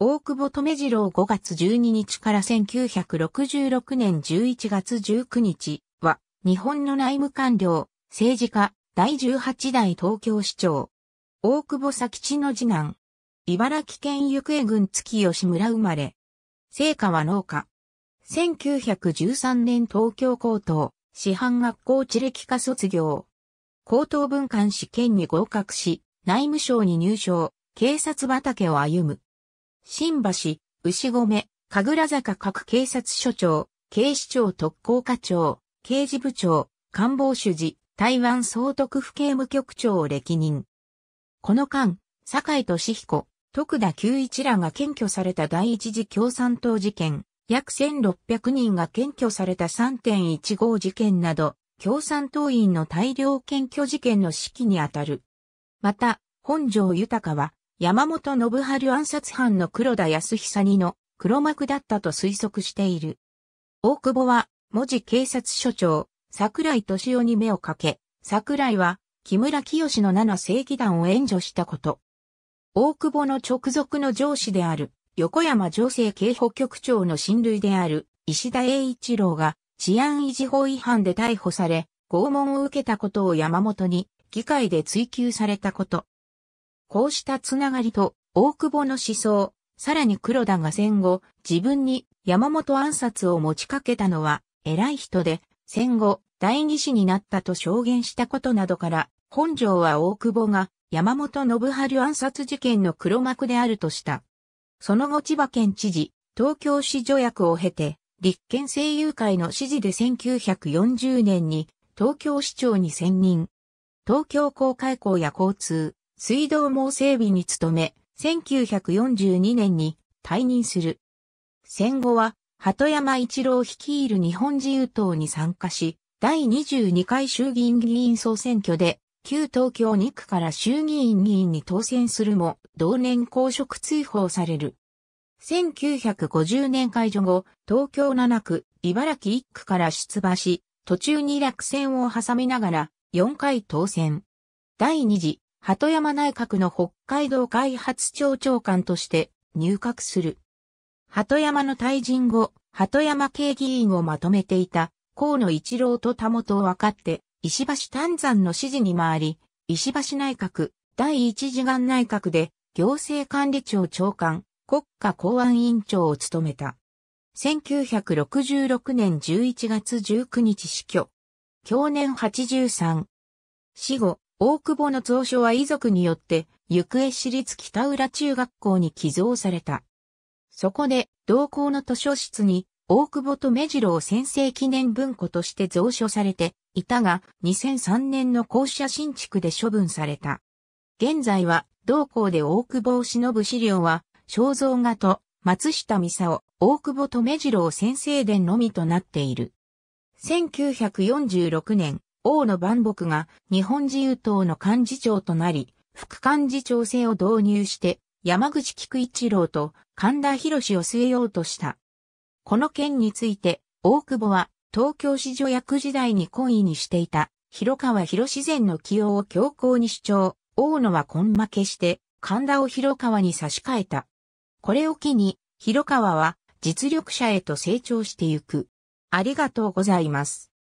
大久保留次郎5月12日から1966年11月19日は、日本の内務官僚、政治家、第18代東京市長。大久保佐吉の次男。茨城県行方郡月吉村生まれ。成果は農家。1913年東京高等、師範学校地歴科卒業。高等文官試験に合格し、内務省に入省、警察畑を歩む。新橋、牛込、神楽坂各警察署長、警視庁特攻課長、刑事部長、官房主事、台湾総督府警務局長を歴任。この間、坂井俊彦、徳田久一らが検挙された第一次共産党事件、約1600人が検挙された3.15事件など、共産党員の大量検挙事件の指揮にあたる。また、本庄豊は、山本信春暗殺犯の黒田康久にの黒幕だったと推測している。大久保は、文字警察署長、桜井敏夫に目をかけ、桜井は、木村清のの正義団を援助したこと。大久保の直属の上司である、横山情勢警保局長の親類である、石田栄一郎が、治安維持法違反で逮捕され、拷問を受けたことを山本に、議会で追及されたこと。こうしたつながりと、大久保の思想、さらに黒田が戦後、自分に山本暗殺を持ちかけたのは、偉い人で、戦後、第二子になったと証言したことなどから、本庄は大久保が山本信春暗殺事件の黒幕であるとした。その後千葉県知事、東京市助役を経て、立憲政友会の支持で1940年に東京市長に選任。東京公開校や交通、水道網整備に努め、1942年に退任する。戦後は、鳩山一郎率いる日本自由党に参加し、第22回衆議院議員総選挙で、旧東京2区から衆議院議員に当選するも、同年公職追放される。1950年解除後、東京7区、茨城1区から出馬し、途中に落選を挟みながら、4回当選。第2次鳩山内閣の北海道開発庁長官として入閣する。鳩山の退陣後、鳩山系議員をまとめていた河野一郎と田本を分かって、石橋丹山の指示に回り、石橋内閣、第一次元内閣で行政管理庁長官、国家公安委員長を務めた。1966年11月19日死去。去年83。死後、大久保の蔵書は遺族によって、行方市立北浦中学校に寄贈された。そこで、同校の図書室に、大久保と目次郎先生記念文庫として蔵書されていたが、2003年の校舎新築で処分された。現在は、同校で大久保を忍ぶ資料は、肖像画と松下美佐大久保と目次郎先生伝のみとなっている。1946年、大野万木が日本自由党の幹事長となり、副幹事長制を導入して山口菊一郎と神田博士を据えようとした。この件について、大久保は東京市女役時代に懇意にしていた広川博士前の起用を強行に主張、大野は根負けして神田を広川に差し替えた。これを機に、広川は実力者へと成長してゆく。ありがとうございます。